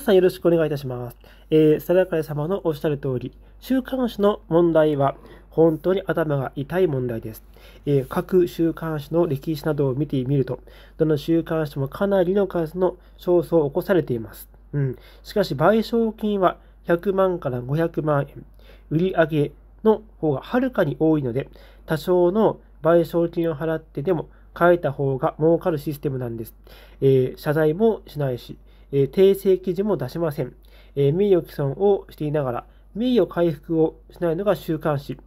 さんよろしくお願いいたします。えー、定倉様のおっしゃる通り、週刊誌の問題は本当に頭が痛い問題です。えー、各週刊誌の歴史などを見てみると、どの週刊誌もかなりの数の勝訴を起こされています。うん。しかし、賠償金は100万から500万円、売上の方がはるかに多いので、多少の賠償金を払ってでも書いた方が儲かるシステムなんです。えー、謝罪もしないし、え訂正記事も出しません、えー、名誉毀損をしていながら、名誉回復をしないのが週刊誌、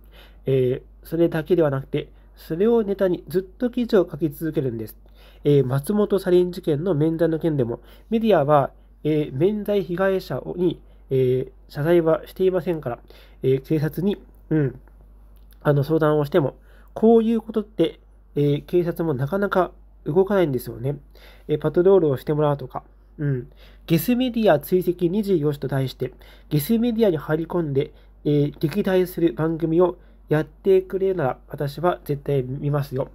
えー、それだけではなくて、それをネタにずっと記事を書き続けるんです。えー、松本サリン事件の免罪の件でも、メディアは、えー、免罪被害者に、えー、謝罪はしていませんから、え警察に、うん、あの相談をしても、こういうことって、え警察もなかなか動かないんですよね。えパトロールをしてもらうとか、うん。ゲスメディア追跡24時と題して、ゲスメディアに入り込んで、えー、撃退する番組をやってくれるなら、私は絶対見ますよ。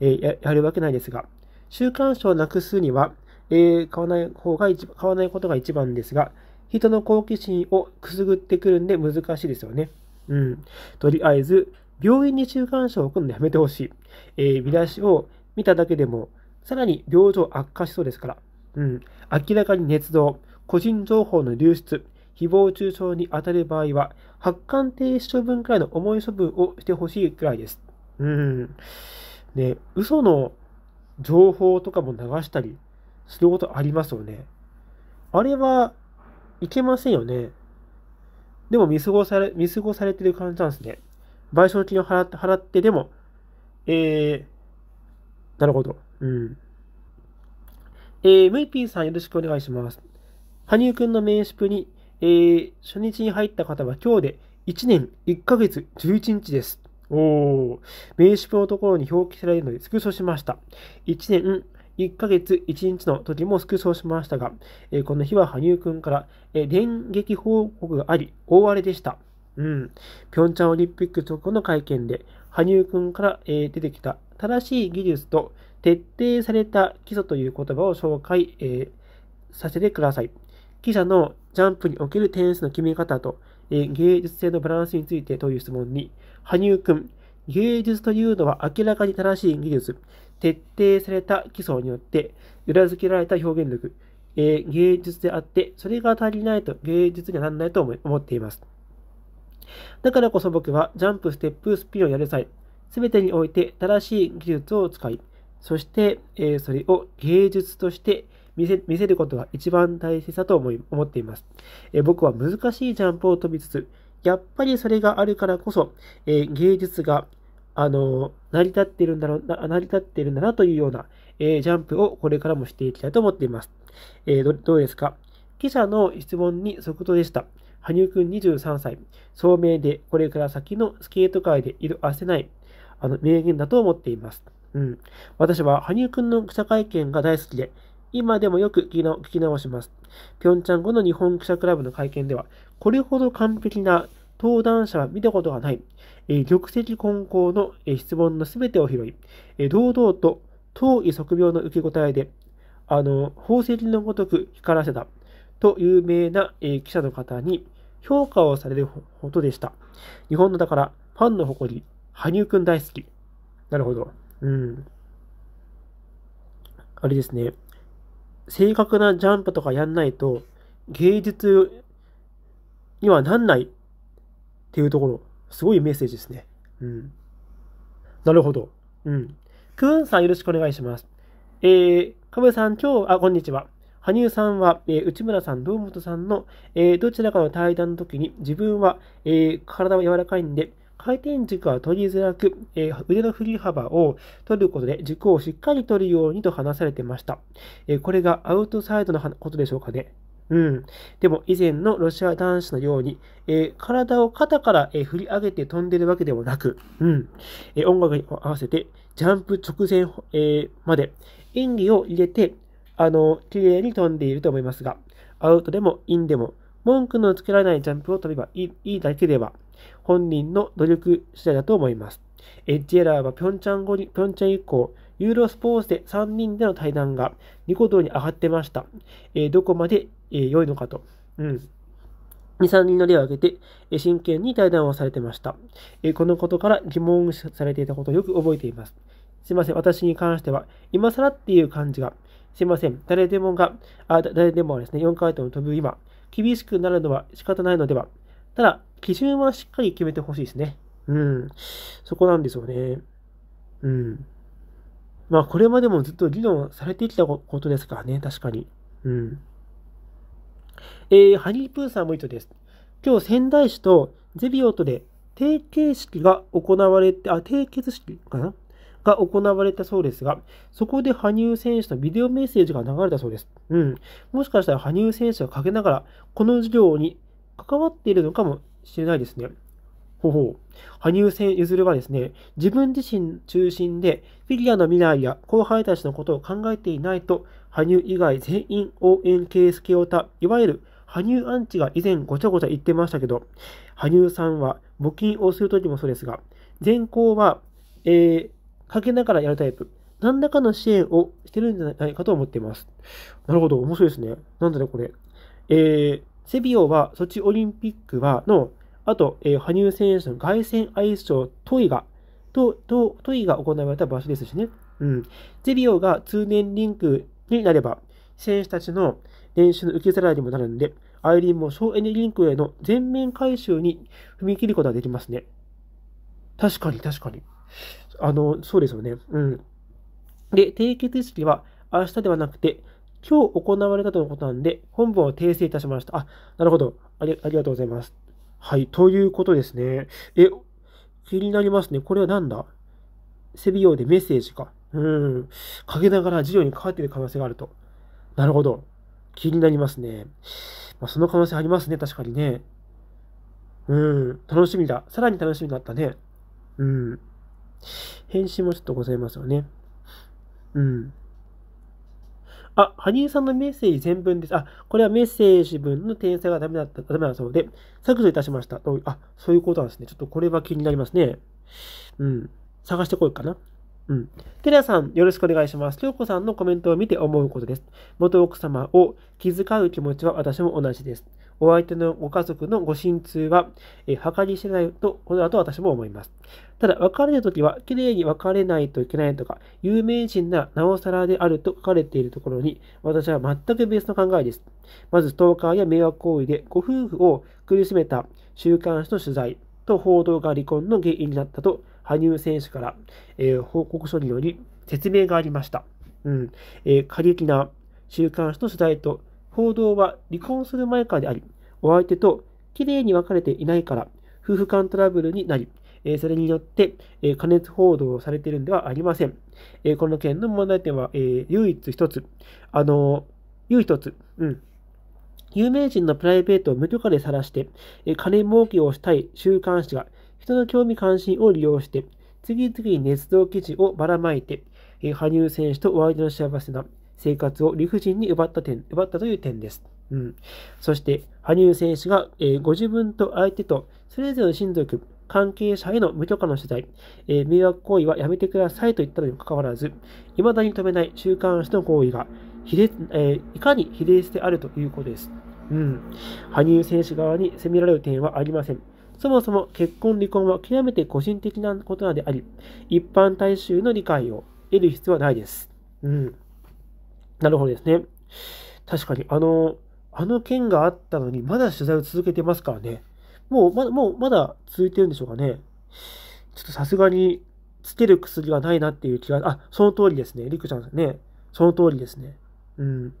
えー、や、やるわけないですが。週刊誌をなくすには、えー、買わない方が一、買わないことが一番ですが、人の好奇心をくすぐってくるんで難しいですよね。うん。とりあえず、病院に週刊誌を置くのやめてほしい。えー、見出しを見ただけでも、さらに病状悪化しそうですから。うん。明らかに捏造、個人情報の流出、誹謗中傷に当たる場合は、発刊停止処分くらいの重い処分をしてほしいくらいです。うん。ね、嘘の情報とかも流したりすることありますよね。あれはいけませんよね。でも見過ごされ、見過ごされてる感じなんですね。賠償金を払ってでも、えー、なるほど。うん。えー、VP さんよろしくお願いします。羽生くんの名宿に、えー、初日に入った方は今日で1年1ヶ月11日です。おお、名宿のところに表記されるのでスクショしました。1年1ヶ月1日の時もスクショしましたが、えー、この日は羽生くんから、えー、電撃報告があり、大荒れでした。うん。ピョンチャンオリンピック直後の会見で、羽生くんから、えー、出てきた正しい技術と徹底された基礎という言葉を紹介、えー、させてください。記者のジャンプにおける点数の決め方と、えー、芸術性のバランスについてという質問に、羽生くん、芸術というのは明らかに正しい技術、徹底された基礎によって裏付けられた表現力、えー、芸術であって、それが足りないと芸術にはならないと思っています。だからこそ僕はジャンプ、ステップ、スピンをやる際、すべてにおいて正しい技術を使い、そして、えそれを芸術として見せ見せることが一番大切だと思い思っています、え僕は難しいジャンプを飛びつつ、やっぱりそれがあるからこそ、え芸術があの、成り立っているんだろうな、成り立っているんだなというような、えー、ジャンプをこれからもしていきたいと思っています。えー、ど、どうですか記者の質問に即答でした。羽生くん23歳。聡明でこれから先のスケート界で色あせない、あの、名言だと思っています。うん。私は羽生くんの記者会見が大好きで、今でもよく聞き直します。ピョンチャン後の日本記者クラブの会見では、これほど完璧な登壇者は見たことがない、えー、玉石混交の、えー、質問の全てを拾い、えー、堂々と遠い測病の受け答えで、あの、宝石のごとく光らせた、と有名な、え記者の方に評価をされることでした。日本のだから、ファンの誇り、羽生くん大好き。なるほど。うん。あれですね。正確なジャンプとかやんないと、芸術にはなんないっていうところ、すごいメッセージですね。うん。なるほど。うん。くんさんよろしくお願いします。えー、かぶさん今日、あ、こんにちは。羽生さんは、えー、内村さん、堂本さんの、えー、どちらかの対談の時に自分は、えー、体は柔らかいんで、回転軸は取りづらく、えー、腕の振り幅を取ることで軸をしっかり取るようにと話されてました。えー、これがアウトサイドのことでしょうかね。うん。でも以前のロシア男子のように、えー、体を肩から、え振り上げて飛んでるわけでもなく、うん。え音楽に合わせてジャンプ直前、えまで演技を入れて、あの、綺麗に飛んでいると思いますが、アウトでもインでも文句のつけられないジャンプを飛べばいいいいだけでは、本人の努力次第だと思います。エッジエラーはピョンチャン後に、ピョンチャン以降、ユーロスポーツで3人での対談が2個動に上がってました。えー、どこまで、えー、良いのかと。うん。2、3人の例を挙げて、真剣に対談をされてました。このことから疑問されていたことをよく覚えています。すいません、私に関しては、今更っていう感じが、すいません、誰でもが、あ誰でもはですね、4回転を飛ぶ今、厳しくなるのは仕方ないのではただ、基準はしっかり決めてほしいですね。うん。そこなんですよね。うん。まあ、これまでもずっと議論されてきたことですからね、確かに。うん。えー、ハニープーさんもいとです。今日、仙台市とゼビオとで、定携式が行われて、あ、締結式かなが行われたそうですが、そこで羽生選手のビデオメッセージが流れたそうです。うん。もしかしたら羽生選手がかけながら、この授業に関わっているのかもしれないですね。ほほう。羽生譲れはですね、自分自身中心でフィギュアの未来や後輩たちのことを考えていないと、羽生以外全員応援形、スケオタ、いわゆる羽生アンチが以前ごちゃごちゃ言ってましたけど、羽生さんは募金をするときもそうですが、前行は、えー、かけながらやるタイプ。何らかの支援をしてるんじゃないかと思っています。なるほど。面白いですね。なんだね、これ。えー、セビオはソチオリンピックはの、あと、えー、羽生選手の凱旋アイスショートイが、と、と、トイが行われた場所ですしね。うん。セビオが通年リンクになれば、選手たちの練習の受け皿にもなるんで、アイリンも省エネリンクへの全面回収に踏み切ることができますね。確かに確かに。あの、そうですよね。うん。で、締結式は明日ではなくて、今日行われたとのことなんで、本文を訂正いたしました。あ、なるほど。ありありがとうございます。はい、ということですね。え、気になりますね。これは何だ背用でメッセージか。うん。かけながら授業に関わっている可能性があると。なるほど。気になりますね。まあ、その可能性ありますね。確かにね。うん。楽しみだ。さらに楽しみだったね。うん。返信もちょっとございますよね。うん。あ、羽生さんのメッセージ全文です。あ、これはメッセージ文の転載がダメだった、ダメだそうで、削除いたしました。とあ、そういうことなんですね。ちょっとこれは気になりますね。うん。探してこようかな。うん。テラさん、よろしくお願いします。京子さんのコメントを見て思うことです。元奥様を気遣う気持ちは私も同じです。お相手のご家族のご心痛は、え計り知れないと、この後私も思います。ただ、別れるときは、綺麗に別れないといけないとか、有名人ならなおさらであると書かれているところに、私は全く別の考えです。まず、ストーカーや迷惑行為でご夫婦を苦しめた週刊誌の取材と報道が離婚の原因になったと、羽生選手から、えー、報告書により説明がありました。うん。えー、過激な週刊誌の取材と報道は離婚する前からであり、お相手と綺麗に分かれていないから、夫婦間トラブルになり、えそれによって、え加熱報道されているんではありません。えこの件の問題点は、え唯一一つ、あの唯一つ、うん。有名人のプライベートを無許可で晒して、え金儲けをしたい週刊誌が、人の興味関心を利用して、次々に捏造記事をばらまいて、え羽生選手とお相手の幸せな生活を理不尽に奪った点奪ったという点です。うん、そして、羽生選手が、えー、ご自分と相手とそれぞれの親族、関係者への無許可の取材、えー、迷惑行為はやめてくださいと言ったのにもかかわらず、未だに止めない週刊誌の行為がえー、いかに比例してあるということです。うん。羽生選手側に責められる点はありません。そもそも結婚、離婚は極めて個人的なことなのであり、一般大衆の理解を得る必要はないです。うん。なるほどですね。確かに、あのーあの件があったのに、まだ取材を続けてますからね。もう、まだ、もう、まだ続いてるんでしょうかね。ちょっとさすがに、つける薬はないなっていう気が、あ、その通りですね。りくちゃんね。その通りですね。うん。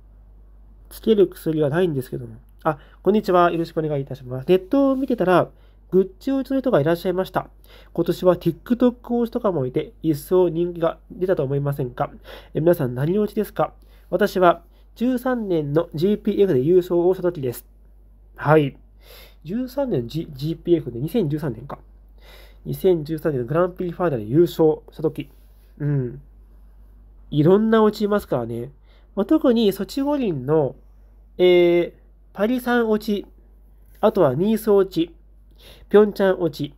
つける薬はないんですけども。あ、こんにちは。よろしくお願いいたします。ネットを見てたら、グッチを打つ人がいらっしゃいました。今年は TikTok 推しとかもいて、一層人気が出たと思いませんかえ皆さん何推しですか私は13年の GPF で優勝をした時です。はい。13年、G、GPF で2013年か。2013年のグランプリファイナルで優勝した時。うん。いろんな落ちますからね。まあ、特にソチ五輪の、えー、パリサン落ち、あとはニース落ち、ピョンチャン落ち、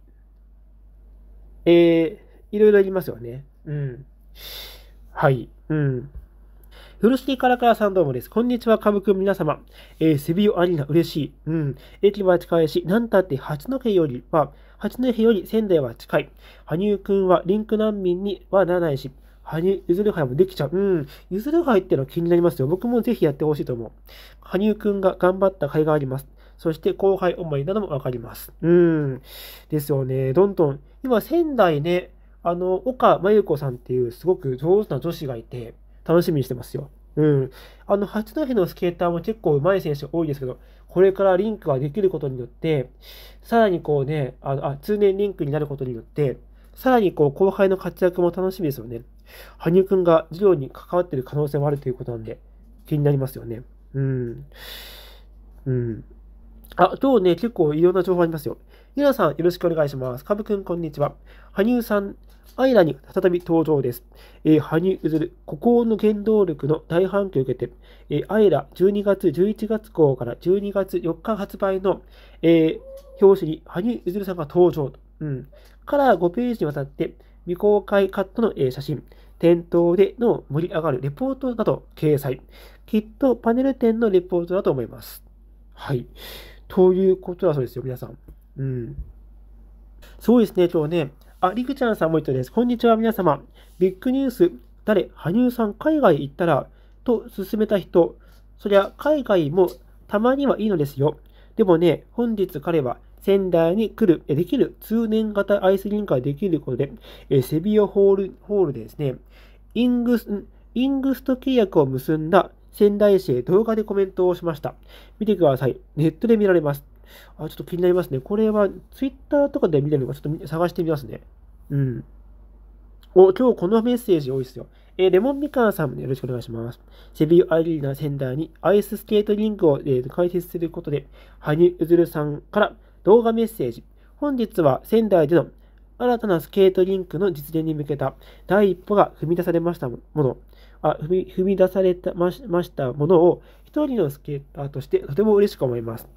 えー、いろいろありますよね。うん。はい。うん。ルスティカラカラさんどうもです。こんにちは、株くん皆様。えー、セビオアリーナ嬉しい。うん。駅は近いし、なんたって八戸よりは、八戸より仙台は近い。羽生くんはリンク難民にはならないし、羽生ゆずる杯もできちゃう。うん。ゆずる杯ってのは気になりますよ。僕もぜひやってほしいと思う。羽生くんが頑張った甲斐があります。そして後輩思いなどもわかります。うん。ですよね。どんどん。今仙台ね、あの、岡真由子さんっていうすごく上手な女子がいて、楽しみにしてますよ。うん。あの、八戸のスケーターも結構上手い選手が多いですけど、これからリンクができることによって、さらにこうね、あの、あ、通年リンクになることによって、さらにこう、後輩の活躍も楽しみですよね。羽生くんが授業に関わってる可能性もあるということなんで、気になりますよね。うん。うん。あ、今日ね、結構いろんな情報ありますよ。ゆなさん、よろしくお願いします。かぶくん、こんにちは。羽生さん、アイラに再び登場です。えー、羽生結弦、孤高の原動力の大反響を受けて、えー、アイラ12月、11月号から12月4日発売の、えー、表紙に羽生結弦さんが登場。うん。カラー5ページにわたって、未公開カットの、えー、写真、店頭での盛り上がるレポートなど掲載。きっとパネル展のレポートだと思います。はい。ということだそうですよ、皆さん。うん。そうですね、今日ね、あ、りくちゃんさんもいたです。こんにちは、皆様。ビッグニュース、誰、羽生さん海外行ったら、と勧めた人、そりゃ海外もたまにはいいのですよ。でもね、本日彼は仙台に来る、えできる通年型アイスリンクができることで、えセビオホール、ホールでですね、イングス、イングスト契約を結んだ仙台市へ動画でコメントをしました。見てください。ネットで見られます。あ、ちょっと気になりますね。これは、ツイッターとかで見れるのか、ちょっと探してみますね。うん。お、今日このメッセージ多いですよ。えー、レモンミカンさんもよろしくお願いします。セビーアリーナセンターにアイススケートリンクを、えー、解説することで、羽生結弦さんから動画メッセージ。本日は仙台での新たなスケートリンクの実現に向けた第一歩が踏み出されましたもの、あ踏み踏み出されたましたものを一人のスケーターとしてとても嬉しく思います。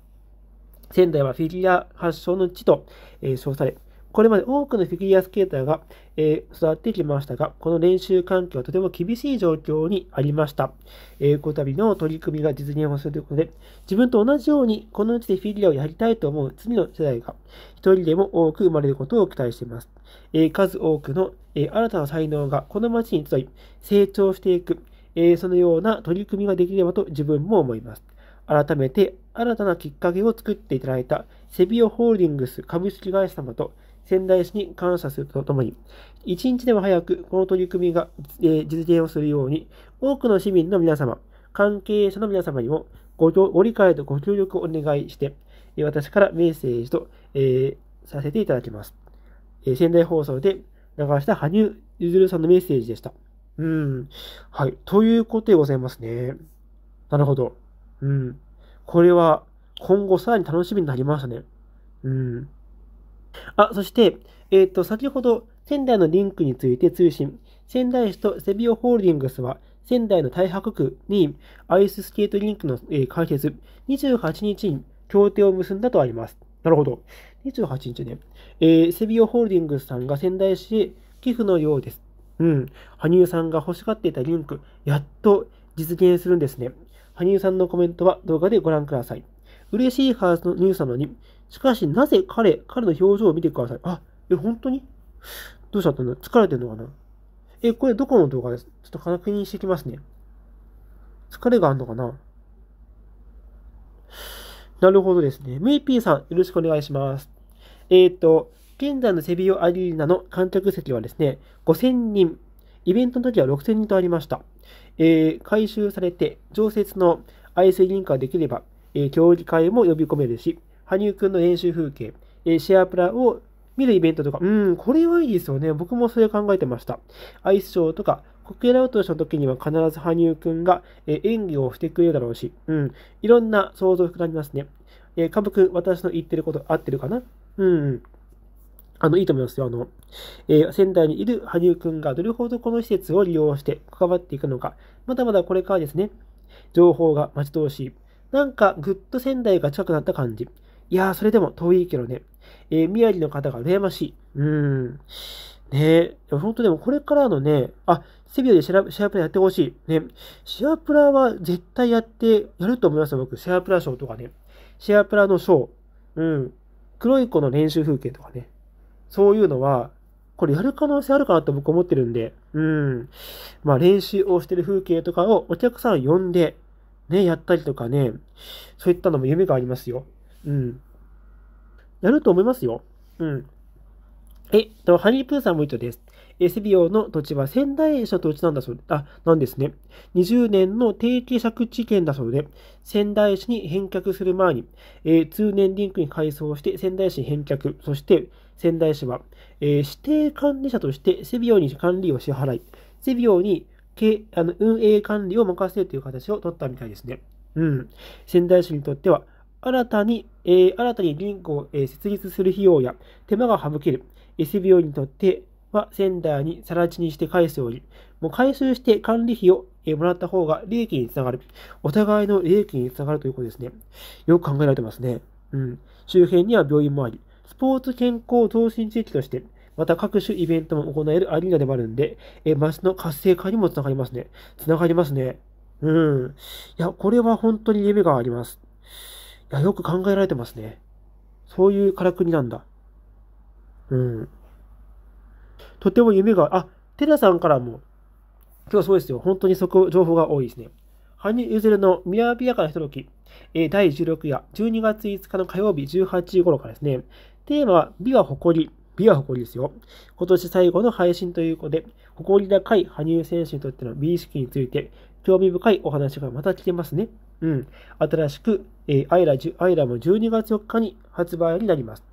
仙台はフィギュア発祥の地と、えー、称され、これまで多くのフィギュアスケーターが、えー、育ってきましたが、この練習環境はとても厳しい状況にありました。えー、こたびの取り組みが実現をするということで、自分と同じように、この地でフィギュアをやりたいと思う次の世代が、一人でも多く生まれることを期待しています。えー、数多くの、えー、新たな才能がこの街に集い、成長していく、えー、そのような取り組みができればと自分も思います。改めて新たなきっかけを作っていただいたセビオホールディングス株式会社様と仙台市に感謝するとともに、一日でも早くこの取り組みが実現をするように、多くの市民の皆様、関係者の皆様にもごご理解とご協力をお願いして、私からメッセージと、えー、させていただきます。えー、仙台放送で流した羽生結弦さんのメッセージでした。うん。はい。ということでございますね。なるほど。うん。これは、今後さらに楽しみになりましたね。うん。あ、そして、えっ、ー、と、先ほど、仙台のリンクについて通信。仙台市とセビオホールディングスは、仙台の太白区にアイススケートリンクの、えー、開設、28日に協定を結んだとあります。なるほど。28日ね。えー、セビオホールディングスさんが仙台市へ寄付のようです。うん。羽生さんが欲しがっていたリンク、やっと実現するんですね。羽生さんのコメントは動画でご覧ください。嬉しいはずのニュースなのに、しかしなぜ彼、彼の表情を見てください。あ、え、本当にどうしちゃったの疲れてんのかなえ、これどこの動画ですちょっと確認してきますね。疲れがあるのかななるほどですね。ムイピーさん、よろしくお願いします。えっ、ー、と、現在のセビオアリーナの観客席はですね、5000人、イベントの時は6000人とありました。えー、回収されて、常設のアスリンクができれば、えー、競技会も呼び込めるし、羽生くんの練習風景、えー、シェアプラを見るイベントとか、うん、これはいいですよね。僕もそれ考えてました。アイスショーとか、国慶ラウトた時には必ず羽生くんが、え演技をしてくれるだろうし、うん、いろんな想像膨らみますね。えー、株くん、私の言ってること合ってるかなうん、うん。あの、いいと思いますよ。あの、えー、仙台にいる羽生くんがどれほどこの施設を利用して関わっていくのか、まだまだこれからですね、情報が待ち遠しい。なんか、ぐっと仙台が近くなった感じ。いやー、それでも遠いけどね、えー、宮城の方が羨ましい。うーん。ねえ、本当でもこれからのね、あ、セビアでシェシェアプラやってほしい。ね、シェアプラは絶対やって、やると思いますよ、僕。シェアプラ賞とかね。シェアプラの賞。うん。黒い子の練習風景とかね。そういうのは、これやる可能性あるかなと僕思ってるんで、うん。まあ練習をしてる風景とかをお客さん呼んで、ね、やったりとかね、そういったのも夢がありますよ。うん。やると思いますよ。うん。えっと、ハニープーさんも一緒です。SBO の土地は仙台市の土地なんだそうで、あ、なんですね。20年の定期借地権だそうで、仙台市に返却する前に、えー、通年リンクに改装して仙台市に返却、そして仙台市は、えー、指定管理者としてセビオに管理を支払い、セビオにあの運営管理を任せるという形を取ったみたいですね。うん。仙台市にとっては、新たに、えー、新たに銀行を、えー、設立する費用や手間が省ける、セビオにとっては仙台に更地にして返すように、もう回収して管理費を、えもらった方が利益につながる。お互いの利益につながるということですね。よく考えられてますね。うん。周辺には病院もあり、スポーツ健康増進地域として、また各種イベントも行えるアリーナでもあるんで、え、街の活性化にもつながりますね。つながりますね。うん。いや、これは本当に夢があります。いや、よく考えられてますね。そういうからくりなんだ。うん。とても夢が、あ、テラさんからも、今日はそうですよ。本当にそこ、情報が多いですね。羽生譲弦のみやビやかなひととき、第16夜、12月5日の火曜日18時頃からですね、テーマは美は誇り。美は誇りですよ。今年最後の配信ということで、誇り高い羽生選手にとっての美意識について、興味深いお話がまた来てますね。うん。新しく、えー、アイラ、アイラも12月4日に発売になります。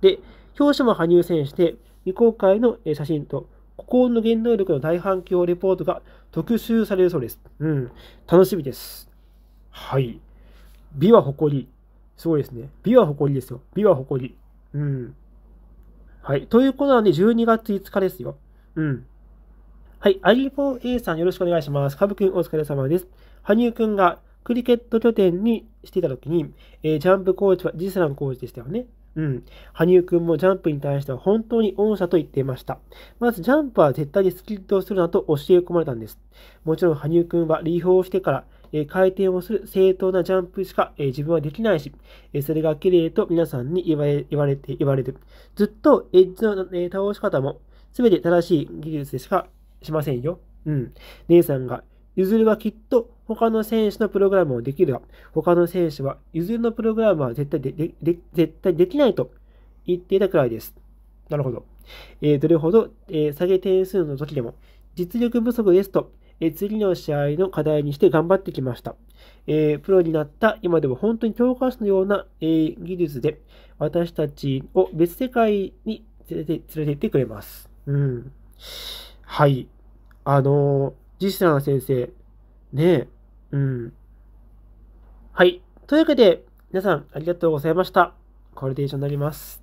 で、表紙も羽生選手で、未公開の写真と、孤高の原動力の大反響レポートが特集されるそうです。うん。楽しみです。はい。美は誇り。すごいですね。美は誇りですよ。美は誇り。うん。はい。ということなので、12月5日ですよ。うん。はい。i4A さんよろしくお願いします。カブ君、お疲れ様です。羽生くんがクリケット拠点にしていたときに、えー、ジャンプコーチはジスランコーチでしたよね。うん。羽生くんもジャンプに対しては本当に御社と言っていました。まずジャンプは絶対にスキッドをするなと教え込まれたんです。もちろん羽生くんはリーフをしてからえ回転をする正当なジャンプしか、え自分はできないし、えそれが綺麗と皆さんに言われ言われて言われる。ずっとエッジの、え倒し方も全て正しい技術でしかしませんよ。うん。姉さんが、譲るはきっと他の選手のプログラムをできるが、他の選手は譲るのプログラムは絶対でで絶対できないと言っていたくらいです。なるほど。えー、どれほど、えー、下げ点数の時でも実力不足ですとえ次の試合の課題にして頑張ってきました。えー、プロになった今でも本当に教科書のような、えー、技術で私たちを別世界に連れて連れて行ってくれます。うん。はい。あのー、ジスラン先生、ねえ、うん。はい。というわけで、皆さんありがとうございました。これで以上になります。